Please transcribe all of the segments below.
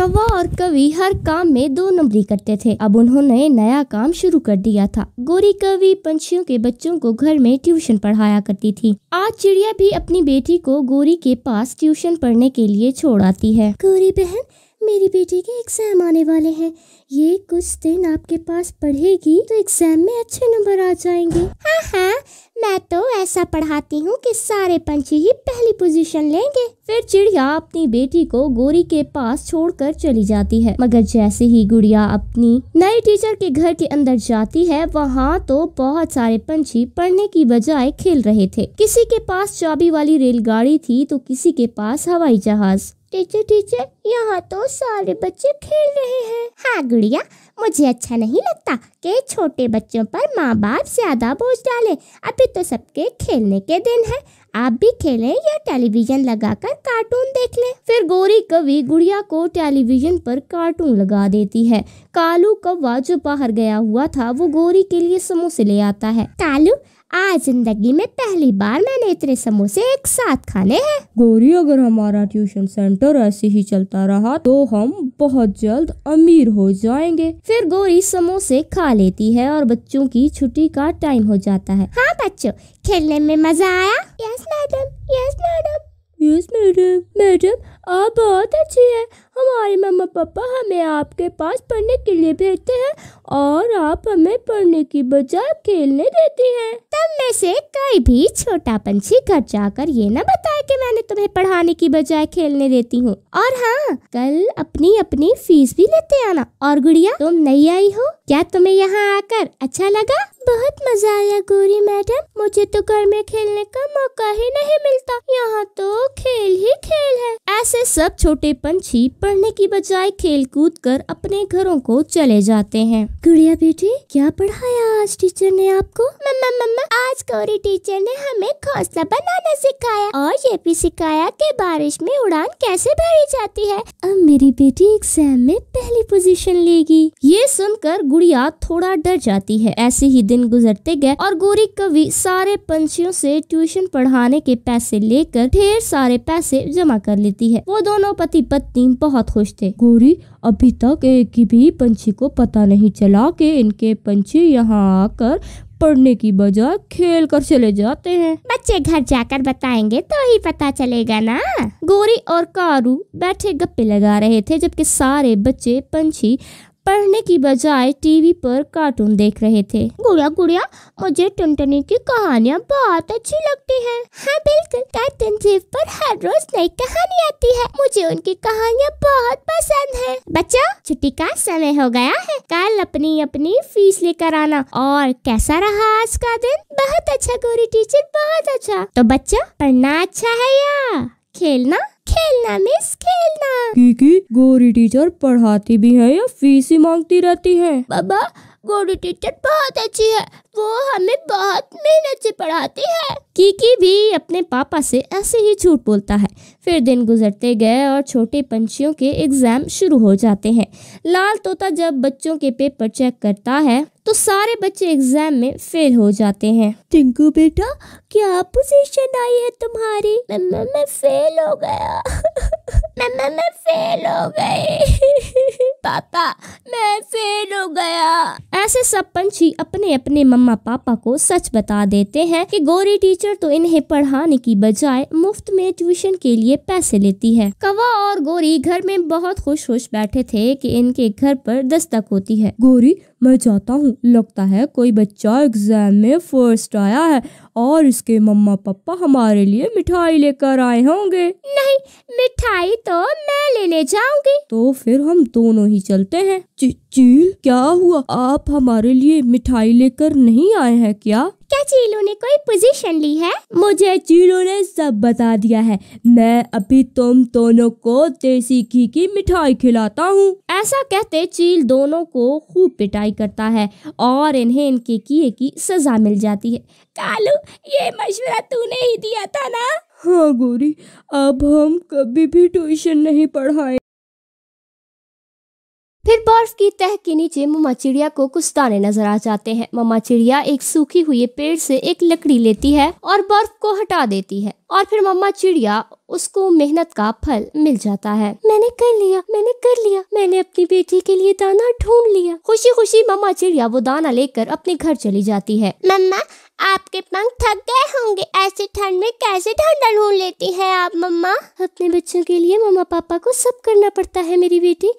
कवा और कवि हर काम में दो नंबरी करते थे अब उन्होंने नया काम शुरू कर दिया था गोरी कवि पंछियों के बच्चों को घर में ट्यूशन पढ़ाया करती थी आज चिड़िया भी अपनी बेटी को गोरी के पास ट्यूशन पढ़ने के लिए छोड़ आती है गोरी बहन मेरी बेटी के एग्जाम आने वाले हैं ये कुछ दिन आपके पास पढ़ेगी तो एग्जाम में अच्छे नंबर आ जाएंगे हाँ हाँ मैं तो ऐसा पढ़ाती हूँ कि सारे पंछी ही पहली पोजीशन लेंगे फिर चिड़िया अपनी बेटी को गोरी के पास छोड़कर चली जाती है मगर जैसे ही गुड़िया अपनी नए टीचर के घर के अंदर जाती है वहाँ तो बहुत सारे पंछी पढ़ने की बजाय खेल रहे थे किसी के पास चाबी वाली रेलगाड़ी थी तो किसी के पास हवाई जहाज टीचर टीचर यहाँ तो सारे बच्चे खेल रहे हैं हाँ गुड़िया मुझे अच्छा नहीं लगता कि छोटे बच्चों पर माँ बाप ज़्यादा बोझ डालें अभी तो सबके खेलने के दिन है आप भी खेलें या टेलीविज़न लगाकर कार्टून देख लें फिर गोरी कवि गुड़िया को टेलीविज़न पर कार्टून लगा देती है कालू कौवा जो बाहर गया हुआ था वो गोरी के लिए समोसे ले आता है कालू आज जिंदगी में पहली बार मैंने इतने समोसे एक साथ खाने हैं गौरी अगर हमारा ट्यूशन सेंटर ऐसे ही चलता रहा तो हम बहुत जल्द अमीर हो जाएंगे फिर गौरी समोसे खा लेती है और बच्चों की छुट्टी का टाइम हो जाता है हाँ बच्चों खेलने में मजा आया yes madam yes madam yes madam madam आप बहुत अच्छी है हमारे मम्मा पापा हमें आपके पास पढ़ने के लिए भेजते हैं और आप हमें पढ़ने की बजाय खेलने देती हैं तब में से कोई भी छोटा पंछी घर जाकर ये न बताए कि मैंने तुम्हें पढ़ाने की बजाय खेलने देती हूँ और हाँ कल अपनी अपनी फीस भी लेते आना और गुड़िया तुम नहीं आई हो क्या तुम्हें यहाँ आकर अच्छा लगा बहुत मजा आया गोरी मैडम मुझे तो घर में खेलने का मौका ही नहीं मिलता यहाँ तो खेल ही खेल है ऐसे सब छोटे पंछी पढ़ने की बजाय खेल कूद कर अपने घरों को चले जाते हैं गुड़िया बेटी क्या पढ़ाया आज टीचर ने आपको मम्मा मम्मा आज गौरी टीचर ने हमें घोसला बनाना सिखाया और ये भी सिखाया कि बारिश में उड़ान कैसे भरी जाती है अब मेरी बेटी एग्जाम में पहली पोजीशन लेगी ये सुनकर गुड़िया थोड़ा डर जाती है ऐसे ही दिन गुजरते गए और गोरी कवि सारे पंछियों से ट्यूशन पढ़ाने के पैसे लेकर ढेर सारे पैसे जमा कर लेती है वो दोनों पति पत्नी बहुत खुश थे गोरी अभी तक एक भी पंछी को पता नहीं चला कि इनके पंछी यहाँ आकर पढ़ने की बजाय खेल कर चले जाते हैं बच्चे घर जाकर बताएंगे तो ही पता चलेगा ना गोरी और कारू बैठे गप्पे लगा रहे थे जबकि सारे बच्चे पंछी पढ़ने की बजाय टीवी पर कार्टून देख रहे थे गुड़िया गुड़िया मुझे टनटनी की कहानियाँ बहुत अच्छी लगती हैं। हाँ बिल्कुल कार्टून टीवी पर हर रोज नई कहानी आती है मुझे उनकी कहानियाँ बहुत पसंद है बच्चा छुट्टी का समय हो गया है कल अपनी अपनी फीस लेकर आना और कैसा रहा आज का दिन बहुत अच्छा गोरी टीचर बहुत अच्छा तो बच्चा पढ़ना अच्छा है या खेलना खेलना मिस खेलना की गोरी टीचर पढ़ाती भी है या फीस ही मांगती रहती है बाबा गोरू टीचर बहुत अच्छी है वो हमें बहुत मेहनत से पढ़ाती है कीकी भी अपने पापा से ऐसे ही झूठ बोलता है फिर दिन गुजरते गए और छोटे पंछियों के एग्ज़ाम शुरू हो जाते हैं लाल तोता जब बच्चों के पेपर चेक करता है तो सारे बच्चे एग्ज़ाम में फेल हो जाते हैं टिंकू बेटा क्या पोजीशन आई है तुम्हारी मम्मा मैं फेल हो गया मम्मा मैं फेल हो गई पापा मैं फेल हो गया ऐसे सब पंछी अपने अपने मम्मा पापा को सच बता देते हैं कि गोरी टीचर तो इन्हें पढ़ाने की बजाय मुफ्त में ट्यूशन के लिए पैसे लेती है कवा और गोरी घर में बहुत खुश खुश बैठे थे कि इनके घर पर दस्तक होती है गोरी मैं चाहता हूँ लगता है कोई बच्चा एग्ज़ाम में फर्स्ट आया है और इसके मम्मा पापा हमारे लिए मिठाई लेकर आए होंगे नहीं मिठाई तो मैं लेने जाऊंगी तो फिर हम दोनों ही चलते हैं चील क्या हुआ आप हमारे लिए मिठाई लेकर नहीं आए हैं क्या क्या चीलो ने कोई पोजीशन ली है मुझे चीलो ने सब बता दिया है मैं अभी तुम दोनों को देसी घी की मिठाई खिलाता हूँ ऐसा कहते चील दोनों को खूब पिटाई करता है और इन्हें इनके किए की सजा मिल जाती है कालू ये मशवरा तूने ही दिया था ना हाँ गोरी अब हम कभी भी ट्यूशन नहीं पढ़ाए एक बर्फ की तह के नीचे ममा चिड़िया को कुछ दाने नजर आ जाते हैं ममा चिड़िया एक सूखी हुई पेड़ से एक लकड़ी लेती है और बर्फ को हटा देती है और फिर मम्मा चिड़िया उसको मेहनत का फल मिल जाता है मैंने कर लिया मैंने कर लिया मैंने अपनी बेटी के लिए दाना ढूंढ लिया खुशी खुशी मम्मा चिड़िया वो दाना लेकर अपने घर चली जाती है मम्मा आपके पंख थक गए होंगे ऐसे ठंड में कैसे ठंडा ढूंढ लेती हैं आप मम्मा अपने बच्चों के लिए मम्मा पापा को सब करना पड़ता है मेरी बेटी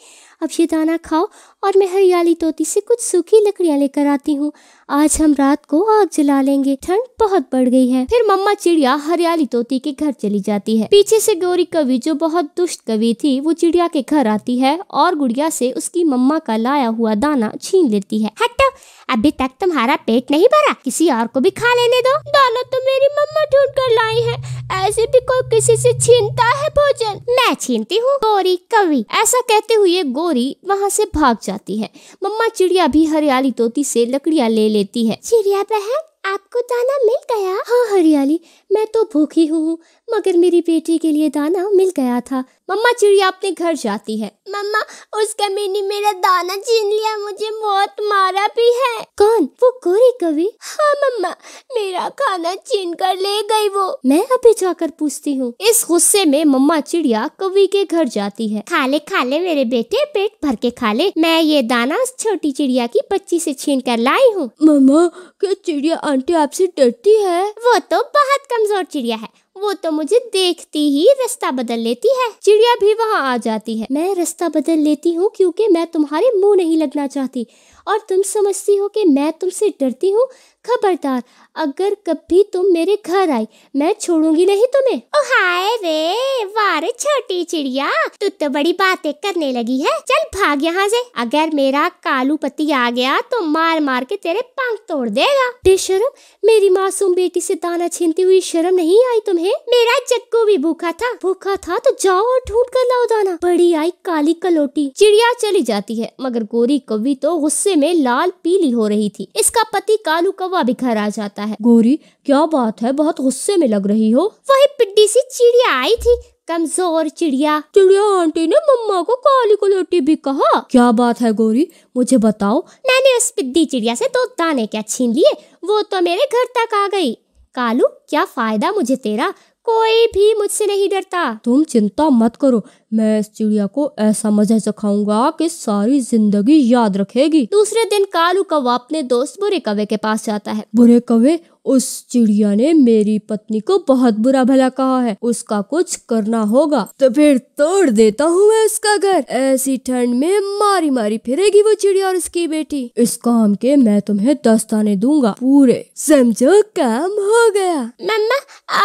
अब ये दाना खाओ और मैं हरियाली तोती से कुछ सूखी लकड़ियाँ लेकर आती हूँ आज हम रात को आग जला लेंगे ठंड बहुत बढ़ गई है फिर मम्मा चिड़िया हरियाली तोती के घर चली जाती है पीछे से गौरी कवि जो बहुत दुष्ट कवि थी वो चिड़िया के घर आती है और गुड़िया से उसकी मम्मा का लाया हुआ दाना छीन लेती है हटो अभी तक तुम्हारा पेट नहीं भरा किसी और को भी खा लेने दो दाना तो मेरी मम्मा ढूंढ कर लाई है ऐसे भी कोई किसी से छीनता है भोजन मैं छीनती हूँ गौरी कवि ऐसा कहते हुए गौरी गोरी वहाँ से भाग जाती है मम्मा चिड़िया भी हरियाली तोती से लकड़ियाँ ले लेती है चिड़िया बहन आपको दाना मिल गया हाँ हरियाली मैं तो भूखी हूँ मगर मेरी बेटी के लिए दाना मिल गया था मम्मा चिड़िया अपने घर जाती है मम्मा उस कमी ने मेरा दाना छीन लिया मुझे बहुत मारा भी है कौन वो गोरी कवि हाँ मम्मा मेरा खाना छीन कर ले गई वो मैं अभी जाकर पूछती हूँ इस गुस्से में मम्मा चिड़िया कवि के घर जाती है खा ले खा ले मेरे बेटे पेट भर के खा ले मैं ये दाना छोटी चिड़िया की बच्ची से छीन कर लाई हूँ मम्मा क्या चिड़िया आंटी आपसे डरती है वो तो बहुत कमजोर चिड़िया है वो तो मुझे देखती ही रास्ता बदल लेती है चिड़िया भी वहाँ आ जाती है मैं रास्ता बदल लेती हूँ क्योंकि मैं तुम्हारे मुंह नहीं लगना चाहती और तुम समझती हो कि मैं तुमसे डरती हूँ खबरदार अगर कभी तुम मेरे घर आई मैं छोड़ूंगी नहीं तुम्हें ओ हाय रे वारे छोटी चिड़िया तू तो बड़ी बातें करने लगी है चल भाग यहाँ से अगर मेरा कालू पति आ गया तो मार मार के तेरे पंख तोड़ देगा बेशरम मेरी मासूम बेटी से दाना छीनती हुई शर्म नहीं आई तुम्हें मेरा चक्कू भी भूखा था भूखा था तो जाओ और ढूंढ कर लाओ दाना बड़ी आई काली कलोटी चिड़िया चली जाती है मगर गोरी कवि तो गुस्से गुस्से में लाल पीली हो रही थी इसका पति कालू कौवा भी घर आ जाता है गोरी क्या बात है बहुत गुस्से में लग रही हो वही पिड्डी सी चिड़िया आई थी कमजोर चिड़िया चिड़िया आंटी ने मम्मा को काली कुलोटी भी कहा क्या बात है गोरी मुझे बताओ मैंने उस पिद्दी चिड़िया से दो दाने क्या छीन लिए वो तो मेरे घर तक आ गई कालू क्या फायदा मुझे तेरा कोई भी मुझसे नहीं डरता तुम चिंता मत करो मैं इस चिड़िया को ऐसा मजे चखाऊंगा कि सारी जिंदगी याद रखेगी दूसरे दिन कालू कौवा अपने दोस्त बुरे कवे के पास जाता है बुरे कवे उस चिड़िया ने मेरी पत्नी को बहुत बुरा भला कहा है उसका कुछ करना होगा तो फिर तोड़ देता हूँ मैं उसका घर ऐसी ठंड में मारी मारी फिरेगी वो चिड़िया और उसकी बेटी इस काम के मैं तुम्हें दस्ताने दूंगा पूरे समझो काम हो गया मम्मा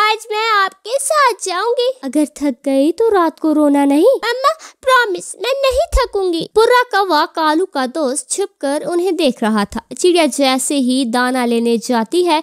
आज मैं आपके साथ जाऊंगी अगर थक गई तो रात को रोना नहीं मम्मा प्रॉमिस मैं नहीं थकूंगी पूरा कौवा कालू का दोस्त छुप कर उन्हें देख रहा था चिड़िया जैसे ही दाना लेने जाती है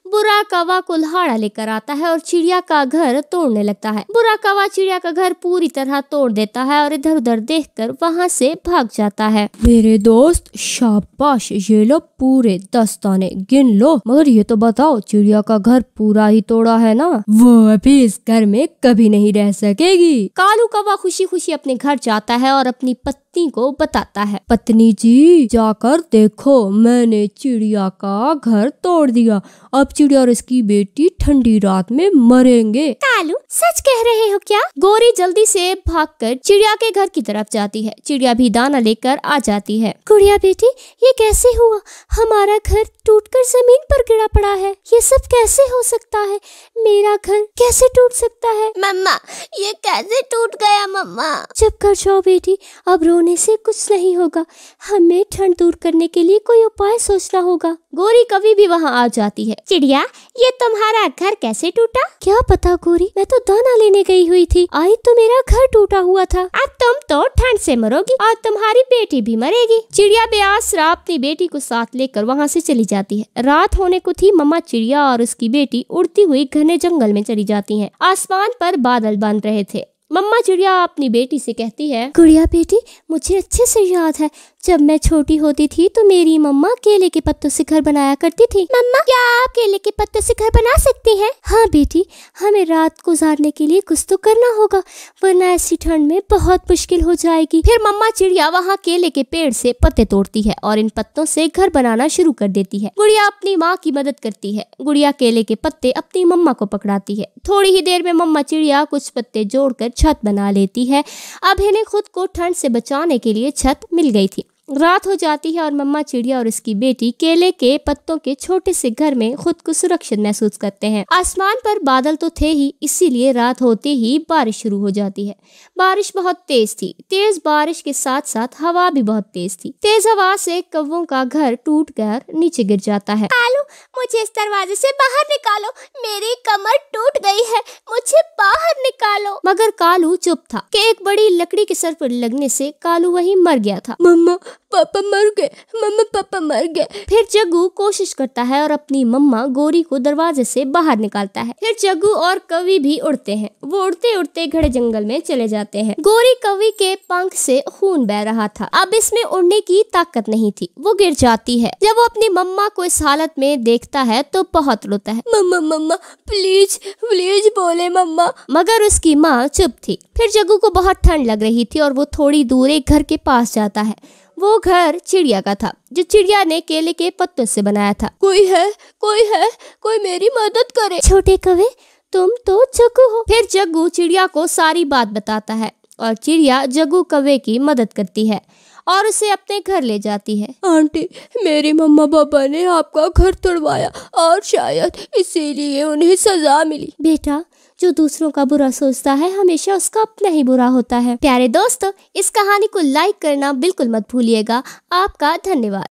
बुरा कवा कुल्हाड़ा लेकर आता है और चिड़िया का घर तोड़ने लगता है बुरा कवा चिड़िया का घर पूरी तरह तोड़ देता है और इधर उधर देख कर वहाँ से भाग जाता है मेरे दोस्त शाबाश ये लो पूरे दस गिन लो मगर ये तो बताओ चिड़िया का घर पूरा ही तोड़ा है ना वो अभी इस घर में कभी नहीं रह सकेगी कालू कवा खुशी खुशी अपने घर जाता है और अपनी पत्नी को बताता है पत्नी जी जाकर देखो मैंने चिड़िया का घर तोड़ दिया अब चिड़िया और इसकी बेटी ठंडी रात में मरेंगे कालू सच कह रहे हो क्या गोरी जल्दी से भागकर चिड़िया के घर की तरफ जाती है चिड़िया भी दाना लेकर आ जाती है गुड़िया बेटी ये कैसे हुआ हमारा घर टूट कर जमीन पर गिरा पड़ा है ये सब कैसे हो सकता है मेरा घर कैसे टूट सकता है मम्मा ये कैसे टूट गया मम्मा चुप कर जाओ बेटी अब रोने से कुछ नहीं होगा हमें ठंड दूर करने के लिए कोई उपाय सोचना होगा गोरी कभी भी वहाँ आ जाती है चिड़िया ये तुम्हारा घर कैसे टूटा क्या पता गोरी मैं तो दाना लेने गई हुई थी आई तो मेरा घर टूटा हुआ था अब तुम तो ठंड से मरोगी और तुम्हारी बेटी भी मरेगी चिड़िया रात अपनी बेटी को साथ लेकर वहाँ से चली जाती है रात होने को थी मम्मा चिड़िया और उसकी बेटी उड़ती हुई घने जंगल में चली जाती है आसमान पर बादल बन रहे थे मम्मा चिड़िया अपनी बेटी से कहती है गुड़िया बेटी मुझे अच्छे से याद है जब मैं छोटी होती थी तो मेरी मम्मा केले के पत्तों से घर बनाया करती थी मम्मा क्या आप केले के पत्तों से घर बना सकती हैं? हाँ बेटी हमें रात गुजारने के लिए कुछ तो करना होगा वरना ऐसी ठंड में बहुत मुश्किल हो जाएगी फिर मम्मा चिड़िया वहाँ केले के पेड़ से पत्ते तोड़ती है और इन पत्तों से घर बनाना शुरू कर देती है गुड़िया अपनी माँ की मदद करती है गुड़िया केले के पत्ते अपनी मम्मा को पकड़ाती है थोड़ी ही देर में मम्मा चिड़िया कुछ पत्ते जोड़ छत बना लेती है अब इन्हें खुद को ठंड से बचाने के लिए छत मिल गई थी रात हो जाती है और मम्मा चिड़िया और उसकी बेटी केले के पत्तों के छोटे से घर में खुद को सुरक्षित महसूस करते हैं आसमान पर बादल तो थे ही इसीलिए रात होते ही बारिश शुरू हो जाती है बारिश बहुत तेज थी तेज बारिश के साथ साथ हवा भी बहुत तेज थी तेज हवा से कव्वों का घर टूट कर नीचे गिर जाता है कालू मुझे इस दरवाजे से बाहर निकालो मेरी कमर टूट गई है मुझे बाहर निकालो मगर कालू चुप था कि एक बड़ी लकड़ी के सर पर लगने से कालू वहीं मर गया था मम्मा पापा मर गए मम्मा पापा मर गए फिर जग्गू कोशिश करता है और अपनी मम्मा गोरी को दरवाजे से बाहर निकालता है फिर जग्गू और कवि भी उड़ते हैं वो उड़ते उड़ते घड़े जंगल में चले जाते हैं गोरी कवि के पंख से खून बह रहा था अब इसमें उड़ने की ताकत नहीं थी वो गिर जाती है जब वो अपनी मम्मा को इस हालत में देखता है तो बहुत रोता है मम्मा मम्मा प्लीज प्लीज बोले मम्मा मगर उसकी माँ चुप थी फिर जग्गू को बहुत ठंड लग रही थी और वो थोड़ी दूर एक घर के पास जाता है वो घर चिड़िया का था जो चिड़िया ने केले के पत्तों से बनाया था कोई है कोई है कोई मेरी मदद करे छोटे कवे तुम तो जग्गू हो फिर जग्गू चिड़िया को सारी बात बताता है और चिड़िया जग्गू कवे की मदद करती है और उसे अपने घर ले जाती है आंटी मेरी मम्मा पापा ने आपका घर तोड़वाया और शायद इसीलिए उन्हें सजा मिली बेटा जो दूसरों का बुरा सोचता है हमेशा उसका अपना ही बुरा होता है प्यारे दोस्तों इस कहानी को लाइक करना बिल्कुल मत भूलिएगा आपका धन्यवाद